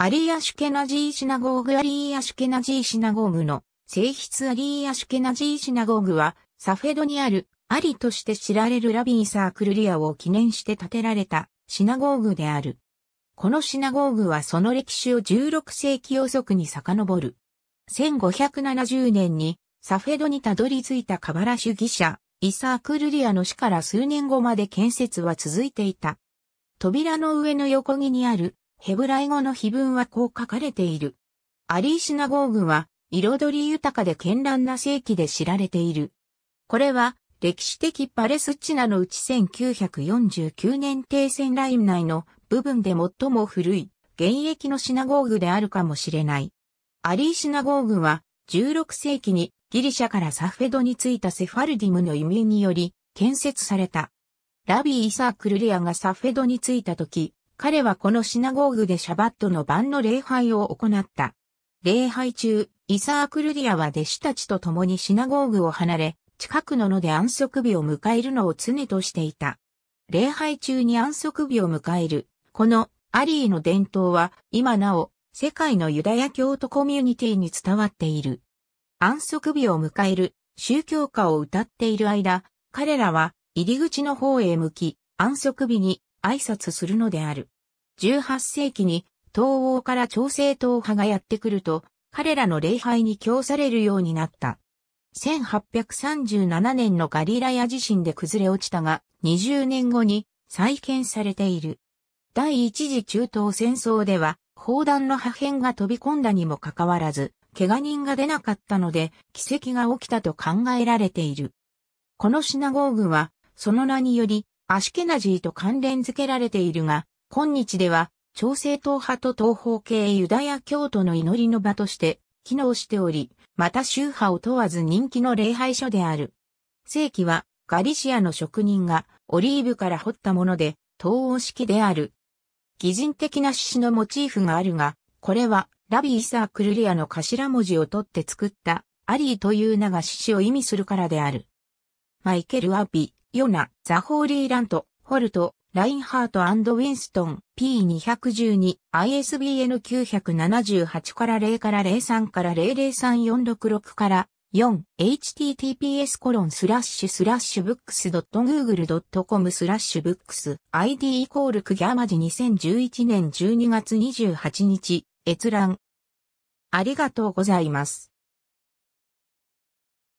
アリー・アシュケナジー・シナゴーグアリー・アシュケナジー・シナゴーグの性質アリー・アシュケナジー・シナゴーグはサフェドにあるアリとして知られるラビー・サークルリアを記念して建てられたシナゴーグである。このシナゴーグはその歴史を16世紀予測に遡る。1570年にサフェドにたどり着いたカバラ主義者、イサークルリアの死から数年後まで建設は続いていた。扉の上の横木にあるヘブライ語の碑文はこう書かれている。アリーシナゴーグは、彩り豊かで絢爛な世紀で知られている。これは、歴史的パレスチナのうち1949年停戦ライン内の部分で最も古い、現役のシナゴーグであるかもしれない。アリーシナゴーグは、16世紀にギリシャからサフェドに着いたセファルディムの移民により建設された。ラビー・イサー・クルリアがサフェドに着いた時、彼はこのシナゴーグでシャバットの晩の礼拝を行った。礼拝中、イサー・クルディアは弟子たちと共にシナゴーグを離れ、近くの野で安息日を迎えるのを常としていた。礼拝中に安息日を迎える、このアリーの伝統は今なお世界のユダヤ教徒コミュニティに伝わっている。安息日を迎える宗教家を歌っている間、彼らは入り口の方へ向き、安息日に挨拶するのである。18世紀に東欧から朝鮮党派がやってくると、彼らの礼拝に供されるようになった。1837年のガリラヤ地震で崩れ落ちたが、20年後に再建されている。第一次中東戦争では、砲弾の破片が飛び込んだにもかかわらず、怪我人が出なかったので、奇跡が起きたと考えられている。このシナゴーグは、その名により、アシュケナジーと関連付けられているが、今日では、朝鮮党派と東方系ユダヤ教徒の祈りの場として機能しており、また宗派を問わず人気の礼拝所である。正規はガリシアの職人がオリーブから掘ったもので、東欧式である。擬人的な獅子のモチーフがあるが、これはラビー・イサー・クルリアの頭文字を取って作ったアリーという名が獅子を意味するからである。マイケル・アビ、ヨナ、ザ・ホーリーラント、ホルト、ラインハートウィンストン P212 ISBN 978から0から03から003466から4 https コロンスラッシュスラッシュブックス .google.com スラッシュブックス ID イコールクギャマジ2011年12月28日閲覧ありがとうございます。